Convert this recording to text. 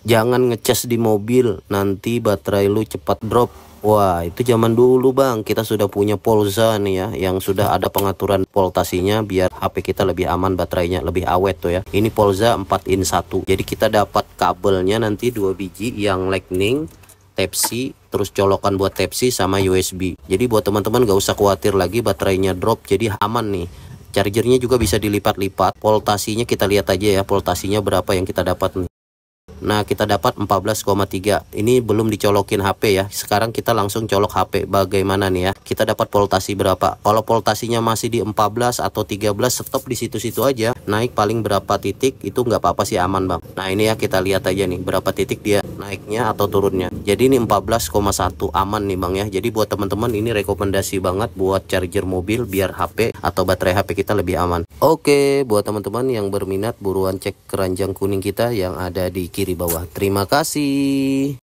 Jangan ngecas di mobil, nanti baterai lu cepat drop. Wah, itu zaman dulu bang, kita sudah punya polza nih ya, yang sudah ada pengaturan voltasinya biar HP kita lebih aman, baterainya lebih awet tuh ya. Ini polza 4 in 1, jadi kita dapat kabelnya nanti dua biji yang lightning, type C, terus colokan buat type C sama USB. Jadi buat teman-teman gak usah khawatir lagi baterainya drop, jadi aman nih chargernya juga bisa dilipat-lipat voltasinya kita lihat aja ya voltasinya berapa yang kita dapat nih Nah, kita dapat 14,3. Ini belum dicolokin HP ya. Sekarang kita langsung colok HP. Bagaimana nih ya? Kita dapat voltasi berapa? Kalau voltasinya masih di 14 atau 13, stop di situ-situ aja. Naik paling berapa titik itu nggak apa-apa sih aman, Bang. Nah, ini ya kita lihat aja nih berapa titik dia naiknya atau turunnya jadi ini 14,1 aman nih Bang ya jadi buat teman-teman ini rekomendasi banget buat charger mobil biar HP atau baterai HP kita lebih aman Oke buat teman-teman yang berminat buruan cek keranjang kuning kita yang ada di kiri bawah terima kasih